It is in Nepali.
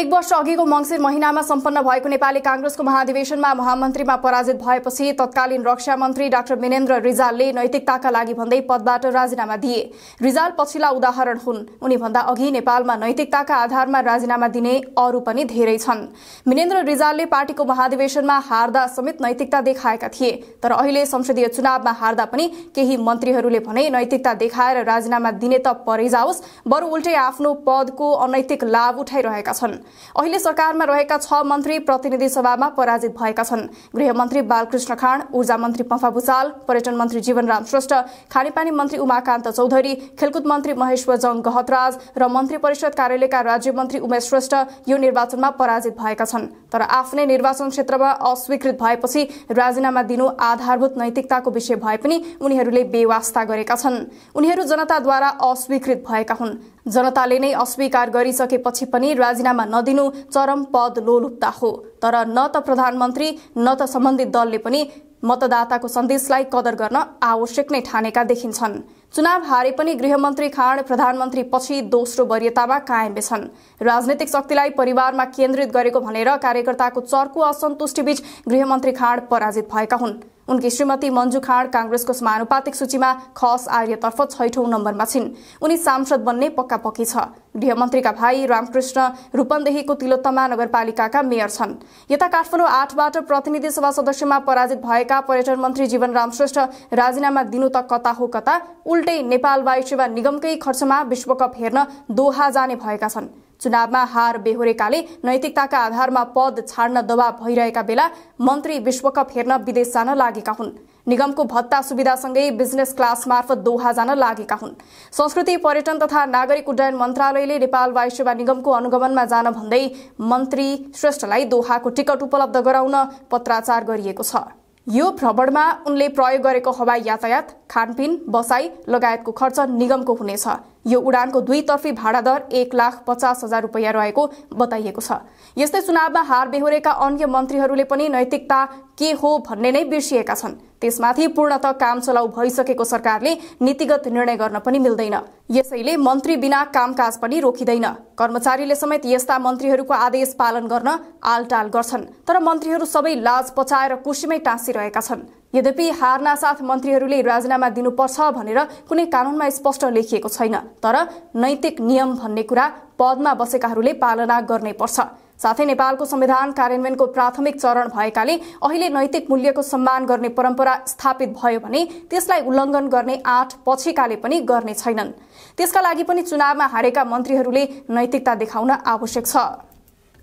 एक वर्ष अघिको मङ्सिर महिनामा सम्पन्न भएको नेपाली काङ्ग्रेसको महाधिवेशनमा महामन्त्रीमा पराजित भएपछि तत्कालीन रक्षा मन्त्री डाक्टर मिनेन्द्र रिजालले नैतिकताका लागि भन्दै पदबाट राजीनामा दिए रिजाल पछिल्ला उदाहरण हुन् उनी भन्दा अघि नेपालमा नैतिकताका आधारमा राजीनामा दिने अरू पनि धेरै छन् मिनेन्द्र रिजालले पार्टीको महाधिवेशनमा हार्दा समेत नैतिकता देखाएका थिए तर अहिले संसदीय चुनावमा हार्दा पनि केही मन्त्रीहरूले भने नैतिकता देखाएर राजीनामा दिने त परै जाओस् बरु उल्टै आफ्नो पदको अनैतिक लाभ उठाइरहेका छन् अहिले सरकारमा रहेका छ मन्त्री प्रतिनिधि सभामा पराजित भएका छन् गृहमन्त्री बालकृष्ण खाँड ऊर्जा मन्त्री पम्फा भूषाल पर्यटन मन्त्री जीवनराम श्रेष्ठ खानेपानी मन्त्री उमाकान्त चौधरी खेलकुद मन्त्री महेश्वर जङ गहतराज र मन्त्री परिषद कार्यालयका राज्यमन्त्री उमेश श्रेष्ठ यो निर्वाचनमा पराजित भएका छन् तर आफ्नै निर्वाचन क्षेत्रमा अस्वीकृत भएपछि राजीनामा दिनु आधारभूत नैतिकताको विषय भए पनि उनीहरूले बेवास्ता गरेका छन् उनीहरू जनताद्वारा अस्वीकृत भएका हुन् जनताले नै अस्वीकार गरिसकेपछि पनि राजीनामा नदिनु चरम पद लोलुप्ता हो तर न त प्रधानमन्त्री न त सम्बन्धित दलले पनि मतदाताको सन्देशलाई कदर गर्न आवश्यक नै ठानेका देखिन्छन् चुनाव हारे पनि गृहमन्त्री खाँड प्रधानमन्त्री पछि दोस्रो वरियतामा कायम छन् राजनैतिक शक्तिलाई परिवारमा केन्द्रित गरेको भनेर कार्यकर्ताको चर्को असन्तुष्टिबीच गृहमन्त्री खाँड पराजित भएका हुन् उनकी श्रीमती मन्जु खाँड काङ्ग्रेसको समानुपातिक सूचीमा खस आर्यतर्फ छैठौँ नम्बरमा छिन् उनी सांसद बन्ने पक्का पक्की छ गृहमन्त्रीका भाइ रामकृष्ण रूपन्देहीको तिलोत्तमा नगरपालिकाका मेयर छन् यता काठमाडौँ आठबाट प्रतिनिधि सभा सदस्यमा पराजित भएका पर्यटन मन्त्री जीवनराम श्रेष्ठ राजीनामा दिनु त कता हो कता उल्ट उल्टै नेपाल वायुसेवा निगमकै खर्चमा विश्वकप हेर्न दोहा जाने भएका छन् चुनावमा हार बेहोरेकाले नैतिकताका आधारमा पद छाड्न दबाव भइरहेका बेला मन्त्री विश्वकप हेर्न विदेश जान लागेका हुन् निगमको भत्ता सुविधासँगै बिजनेस क्लास मार्फत दोहा जान लागेका हुन् संस्कृति पर्यटन तथा नागरिक उड्डयन मन्त्रालयले नेपाल वायुसेवा निगमको अनुगमनमा जान भन्दै मन्त्री श्रेष्ठलाई दोहाको टिकट उपलब्ध गराउन पत्राचार गरिएको छ यो भ्रमणमा उनले प्रयोग गरेको हवाई यातायात खानपिन बसाई लगायतको खर्च निगमको हुनेछ यो उडानको दुईतर्फी भाडा दर एक लाख पचास हजार रुपियाँ रहेको बताइएको छ यस्तै चुनावमा हार बेहोरेका अन्य मन्त्रीहरूले पनि नैतिकता के हो भन्ने नै बिर्सिएका छन् त्यसमाथि पूर्णत काम चलाउ भइसकेको सरकारले नीतिगत निर्णय गर्न पनि मिल्दैन यसैले मन्त्री बिना कामकाज पनि रोकिँदैन कर्मचारीले समेत यस्ता मन्त्रीहरूको आदेश पालन गर्न आलटाल गर्छन् तर मन्त्रीहरू सबै लाज पचाएर कुशीमै टाँसिरहेका छन् यद्यपि हार्ना साथ मन्त्रीहरूले राजीनामा दिनुपर्छ भनेर कुनै कानूनमा स्पष्ट लेखिएको छैन तर नैतिक नियम भन्ने कुरा पदमा बसेकाहरूले पालना गर्नैपर्छ साथै नेपालको संविधान कार्यान्वयनको प्राथमिक चरण भएकाले अहिले नैतिक मूल्यको सम्मान गर्ने परम्परा स्थापित भयो भने त्यसलाई उल्लङ्घन गर्ने आठ पछिकाले पनि गर्ने छैनन् त्यसका लागि पनि चुनावमा हारेका मन्त्रीहरूले नैतिकता देखाउन आवश्यक छ